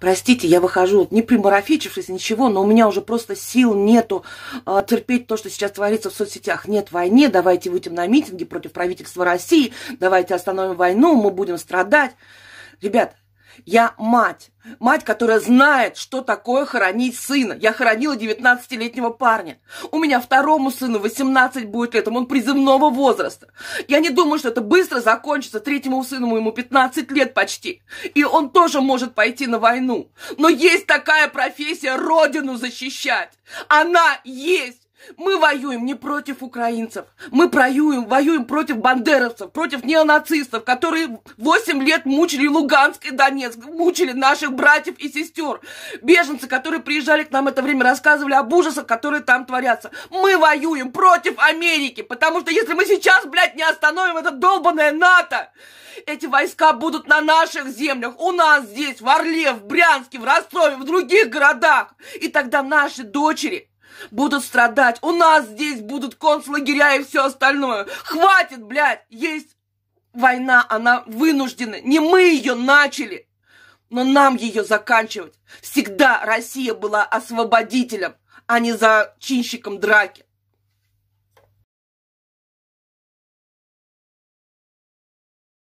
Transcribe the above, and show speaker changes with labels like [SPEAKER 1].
[SPEAKER 1] Простите, я выхожу, вот не примарафичившись, ничего, но у меня уже просто сил нету э, терпеть то, что сейчас творится в соцсетях. Нет войны, давайте выйдем на митинги против правительства России, давайте остановим войну, мы будем страдать. Ребят, я мать. Мать, которая знает, что такое хоронить сына. Я хоронила 19-летнего парня. У меня второму сыну 18 будет летом, он призывного возраста. Я не думаю, что это быстро закончится. Третьему сыну ему 15 лет почти. И он тоже может пойти на войну. Но есть такая профессия – родину защищать. Она есть. Мы воюем не против украинцев. Мы проюем, воюем против бандеровцев, против неонацистов, которые 8 лет мучили Луганск и Донецк, мучили наших братьев и сестер. Беженцы, которые приезжали к нам это время, рассказывали об ужасах, которые там творятся. Мы воюем против Америки, потому что если мы сейчас, блядь, не остановим это долбанное НАТО, эти войска будут на наших землях, у нас здесь, в Орле, в Брянске, в Ростове, в других городах. И тогда наши дочери будут страдать. У нас здесь будут концлагеря и все остальное. Хватит, блядь! Есть война, она вынуждена. Не мы ее начали, но нам ее заканчивать. Всегда Россия была освободителем, а не зачинщиком драки.